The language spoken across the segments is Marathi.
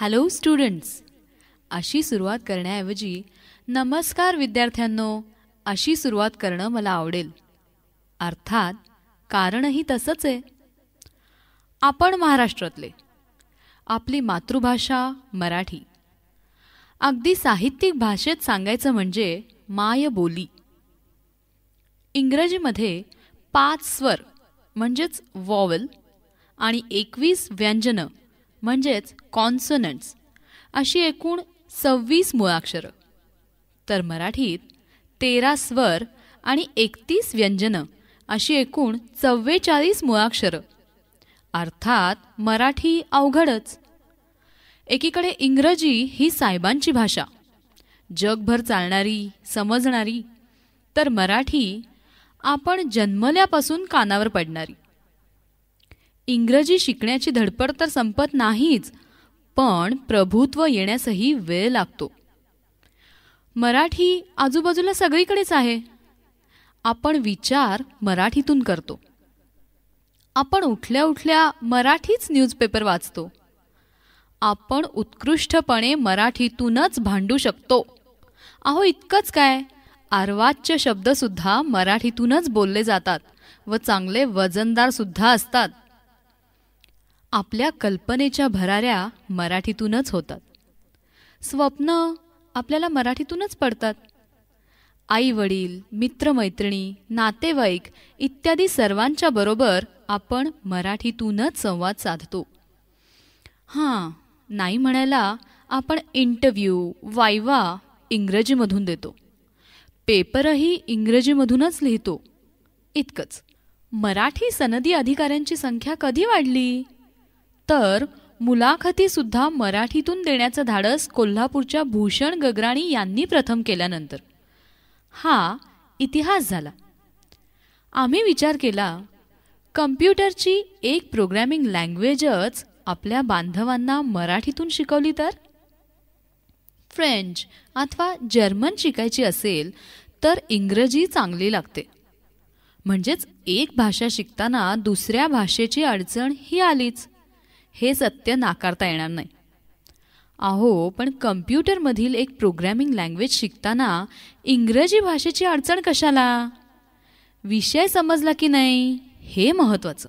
हॅलो स्टुडंट्स अशी सुरुवात करण्याऐवजी नमस्कार विद्यार्थ्यांनो अशी सुरुवात करणं मला आवडेल अर्थात कारणही तसंच आहे आपण महाराष्ट्रातले आपली मातृभाषा मराठी अगदी साहित्यिक भाषेत सांगायचं म्हणजे मायबोली इंग्रजीमध्ये पाच स्वर म्हणजेच वॉवल आणि एकवीस व्यंजनं म्हणजेच कॉन्सनंट्स अशी एकूण सव्वीस मुळाक्षरं तर मराठीत तेरा स्वर आणि एकतीस व्यंजनं अशी एकूण चव्वेचाळीस मुळाक्षरं अर्थात मराठी अवघडच एकीकडे इंग्रजी ही साहेबांची भाषा जगभर चालणारी समजणारी तर मराठी आपण जन्मल्यापासून कानावर पडणारी इंग्रजी शिकण्याची धडपड तर संपत नाहीच पण प्रभुत्व येण्यासही वेळ लागतो मराठी आजूबाजूला सगळीकडेच आहे आपण विचार मराठीतून करतो आपण उठल्या उठल्या मराठीच न्यूजपेपर वाचतो आपण उत्कृष्टपणे मराठीतूनच भांडू शकतो अहो इतकंच काय आर्वाच्य शब्दसुद्धा मराठीतूनच बोलले जातात व चांगले वजनदारसुद्धा असतात आपल्या कल्पनेच्या भराऱ्या मराठीतूनच होतात स्वप्न आपल्याला मराठीतूनच पडतात आई वडील मित्रमैत्रिणी नातेवाईक इत्यादी सर्वांच्या बरोबर आपण मराठीतूनच संवाद साधतो हां नाही म्हणायला आपण इंटरव्ह्यू वायवा इंग्रजीमधून देतो पेपरही इंग्रजीमधूनच लिहितो इतकंच मराठी सनदी अधिकाऱ्यांची संख्या कधी वाढली तर मुलाखतीसुद्धा मराठीतून देण्याचं धाडस कोल्हापूरच्या भूषण गगराणी यांनी प्रथम केल्यानंतर हा इतिहास झाला आम्ही विचार केला कम्प्युटरची एक प्रोग्रॅमिंग लँग्वेजच आपल्या बांधवांना मराठीतून शिकवली तर फ्रेंच अथवा जर्मन शिकायची असेल तर इंग्रजी चांगली लागते म्हणजेच एक भाषा शिकताना दुसऱ्या भाषेची अडचण ही आलीच हे सत्य नाकारता येणार नाही अहो पण कम्प्युटरमधील एक प्रोग्रॅमिंग लँग्वेज शिकताना इंग्रजी भाषेची अडचण कशाला विषय समजला की नाही हे महत्त्वाचं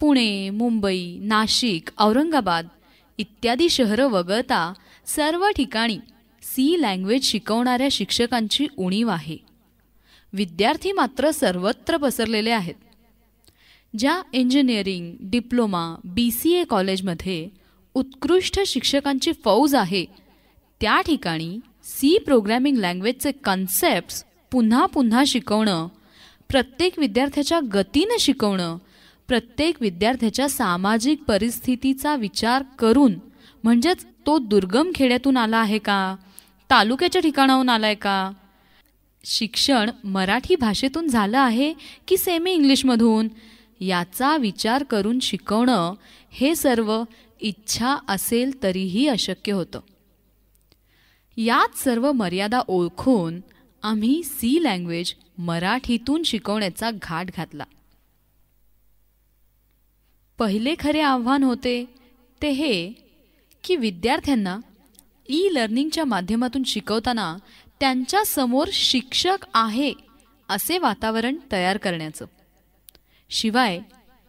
पुणे मुंबई नाशिक औरंगाबाद इत्यादी शहरं वगळता सर्व ठिकाणी सी लँग्वेज शिकवणाऱ्या शिक्षकांची उणीव आहे विद्यार्थी मात्र सर्वत्र पसरलेले आहेत ज्या engineering diploma B C A कॉलेजमध्ये उत्कृष्ट शिक्षकांची फौज आहे त्या ठिकाणी सी प्रोग्रॅमिंग लँग्वेजचे कन्सेप्ट पुन्हा पुन्हा शिकवणं प्रत्येक विद्यार्थ्याच्या गतीनं शिकवणं प्रत्येक विद्यार्थ्याच्या सामाजिक परिस्थितीचा विचार करून म्हणजेच तो दुर्गम खेड्यातून आला आहे का तालुक्याच्या ठिकाणाहून आला आहे का शिक्षण मराठी भाषेतून झालं आहे की सेमी इंग्लिशमधून याचा विचार करून शिकवणं हे सर्व इच्छा असेल तरीही अशक्य होतं यात सर्व मर्यादा ओळखून आम्ही सी लँग्वेज मराठीतून शिकवण्याचा घाट घातला पहिले खरे आव्हान होते ते हे की विद्यार्थ्यांना ई लर्निंगच्या माध्यमातून शिकवताना त्यांच्यासमोर शिक्षक आहे असे वातावरण तयार करण्याचं शिवाय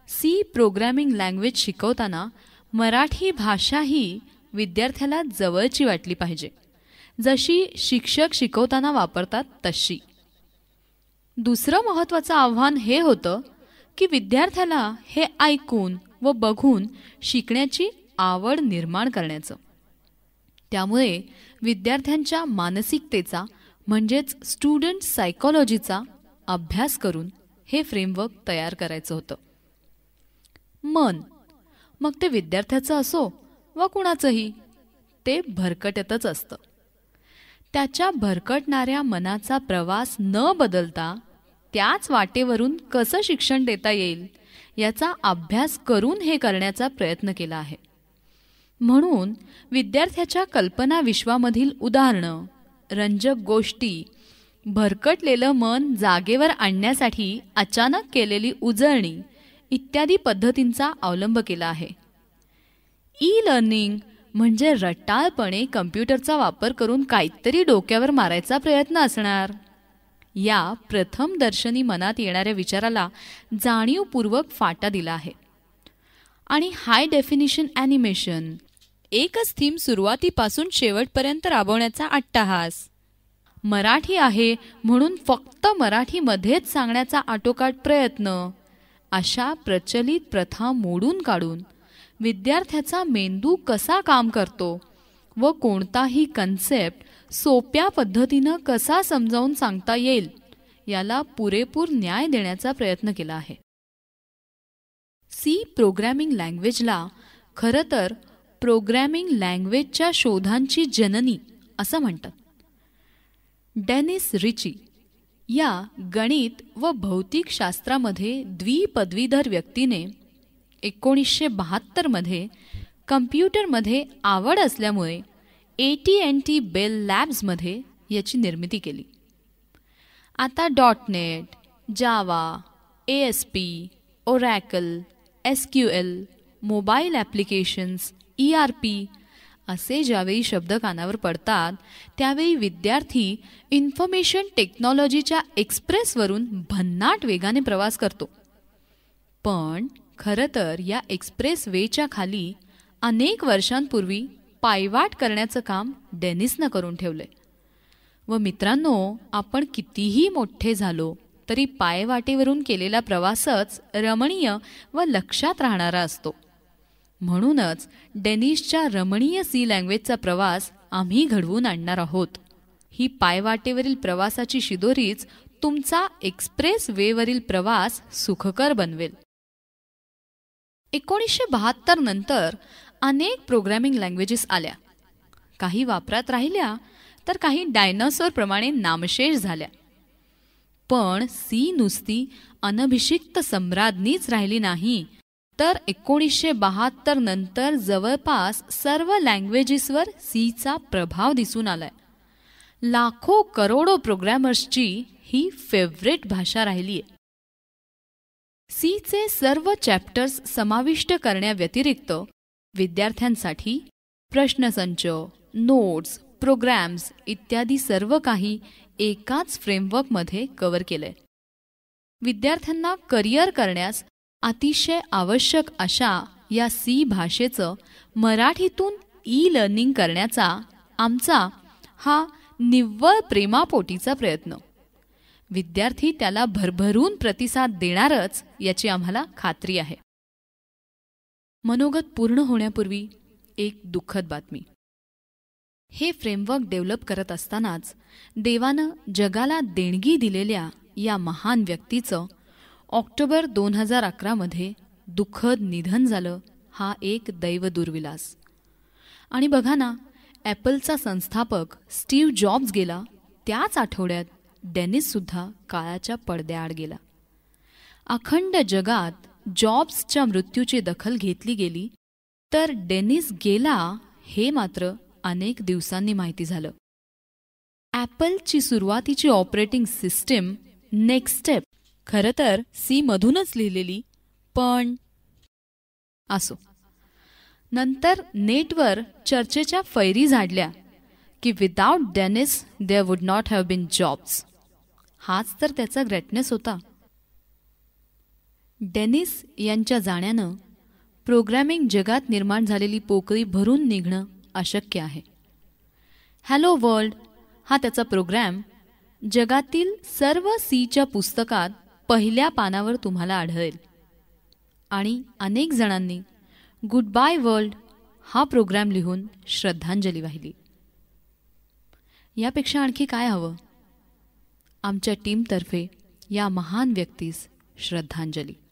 सी प्रोग्रॅमिंग लँग्वेज शिकवताना मराठी भाषा ही विद्यार्थ्याला जवळची वाटली पाहिजे जशी शिक्षक शिकवताना वापरतात तशी दुसरं महत्त्वाचं आव्हान हे होतं की विद्यार्थ्याला हे ऐकून व बघून शिकण्याची आवड निर्माण करण्याचं त्यामुळे विद्यार्थ्यांच्या मानसिकतेचा म्हणजेच स्टुडंट सायकॉलॉजीचा अभ्यास करून हे फ्रेमवर्क तयार करायचं होतं मन मग ते विद्यार्थ्याचं असो व कुणाचंही ते भरकटतच असतं त्याच्या भरकटणाऱ्या मनाचा प्रवास न बदलता त्याच वाटेवरून कसं शिक्षण देता येईल याचा अभ्यास करून हे करण्याचा प्रयत्न केला आहे म्हणून विद्यार्थ्याच्या कल्पना विश्वामधील उदाहरणं रंजक गोष्टी भरकटलेलं मन जागेवर आणण्यासाठी अचानक केलेली उजळणी इत्यादी पद्धतींचा अवलंब केला आहे ई लर्निंग म्हणजे रटाळपणे कम्प्युटरचा वापर करून काहीतरी डोक्यावर मारायचा प्रयत्न असणार या प्रथम दर्शनी मनात येणाऱ्या विचाराला जाणीवपूर्वक फाटा दिला आहे आणि हाय डेफिनिशन ॲनिमेशन एकच थीम सुरुवातीपासून शेवटपर्यंत राबवण्याचा अट्टाहास मराठी आहे म्हणून फक्त मराठीमध्येच सांगण्याचा आटोकाट प्रयत्न अशा प्रचलित प्रथा मोडून काढून विद्यार्थ्याचा मेंदू कसा काम करतो व कोणताही कन्सेप्ट सोप्या पद्धतीनं कसा समजावून सांगता येईल याला पुरेपूर न्याय देण्याचा प्रयत्न केला आहे सी प्रोग्रॅमिंग लँग्वेजला खरं तर प्रोग्रॅमिंग लँग्वेजच्या शोधांची जननी असं म्हणतात डेनिस रिची या गणित व भौतिकशास्त्रामध्ये द्विपदवीधर व्यक्तीने एकोणीसशे बहात्तरमध्ये कम्प्युटरमध्ये आवड असल्यामुळे A T and T Bell लॅब्समध्ये याची निर्मिती केली आता dot net Java A S P Oracle S Q L mobile applications E R P असे ज्यावेळी शब्द कानावर पडतात त्यावेळी विद्यार्थी इन्फॉर्मेशन टेक्नॉलॉजीच्या एक्सप्रेसवरून भन्नाट वेगाने प्रवास करतो पण खरं तर या एक्सप्रेस वेच्या खाली अनेक वर्षांपूर्वी पायवाट करण्याचं काम डेनिसनं करून ठेवलं आहे व मित्रांनो आपण कितीही मोठे झालो तरी पायवाटेवरून केलेला प्रवासच रमणीय व लक्षात राहणारा असतो म्हणूनच डेनिशच्या रमणीय सी लँग्वेजचा प्रवास आम्ही घडवून आणणार आहोत ही पायवाटेवरील प्रवासाची शिदोरीच तुमचा एक्सप्रेस वेवरील प्रवास सुखकर बनवेल एकोणीसशे बहात्तर नंतर अनेक प्रोग्रॅमिंग लँग्वेजेस आल्या काही वापरात राहिल्या तर काही डायनासोरप्रमाणे नामशेष झाल्या पण सी नुसती अनभिषिक्त सम्राज्ञीच राहिली नाही तर एकोणीसशे बहात्तर नंतर जवळपास सर्व लँग्वेजेसवर सीचा प्रभाव दिसून आलाय लाखो करोडो प्रोग्रॅमर्सची ही फेवरेट भाषा राहिली आहे सीचे सर्व चॅप्टर्स समाविष्ट करण्याव्यतिरिक्त विद्यार्थ्यांसाठी प्रश्नसंच नोट्स प्रोग्रॅम्स इत्यादी सर्व काही एकाच फ्रेमवर्कमध्ये कव्हर केलंय विद्यार्थ्यांना करिअर करण्यास अतिशय आवश्यक अशा या सी भाषेचं मराठीतून ई लर्निंग करण्याचा आमचा हा निव्वळ प्रेमापोटीचा प्रयत्न विद्यार्थी त्याला भरभरून प्रतिसाद देणारच याची आम्हाला खात्री आहे मनोगत पूर्ण होण्यापूर्वी एक दुःखद बातमी हे फ्रेमवर्क डेव्हलप करत असतानाच देवानं जगाला देणगी दिलेल्या या महान व्यक्तीचं ऑक्टोबर दोन हजार अकरामध्ये दुःखद निधन झालं हा एक दैव दुर्विलास आणि बघा ना ॲपलचा संस्थापक स्टीव्ह जॉब्स गेला त्याच आठवड्यात डेनिससुद्धा काळाच्या पडद्याआड गेला अखंड जगात जॉब्सच्या मृत्यूची दखल घेतली गेली तर डेनिस गेला हे मात्र अनेक दिवसांनी माहिती झालं ॲपलची सुरुवातीची ऑपरेटिंग सिस्टीम स्टेप खरं तर सी मधूनच लिहिलेली पण असो नंतर नेटवर चर्चेच्या फैरी झाडल्या की without Dennis there would not have been Jobs हाच तर त्याचा ग्रेटनेस होता डेनिस यांच्या जाण्यानं प्रोग्रॅमिंग जगात निर्माण झालेली पोकळी भरून निघणं अशक्य आहे हॅलो वर्ल्ड हा त्याचा प्रोग्रॅम जगातील सर्व सीच्या पुस्तकात पहिल्या पानावर तुम्हाला आढळेल आणि अनेक जणांनी गुड बाय वर्ल्ड हा प्रोग्राम लिहून श्रद्धांजली वाहिली यापेक्षा आणखी काय हवं आमच्या टीमतर्फे या महान व्यक्तीस श्रद्धांजली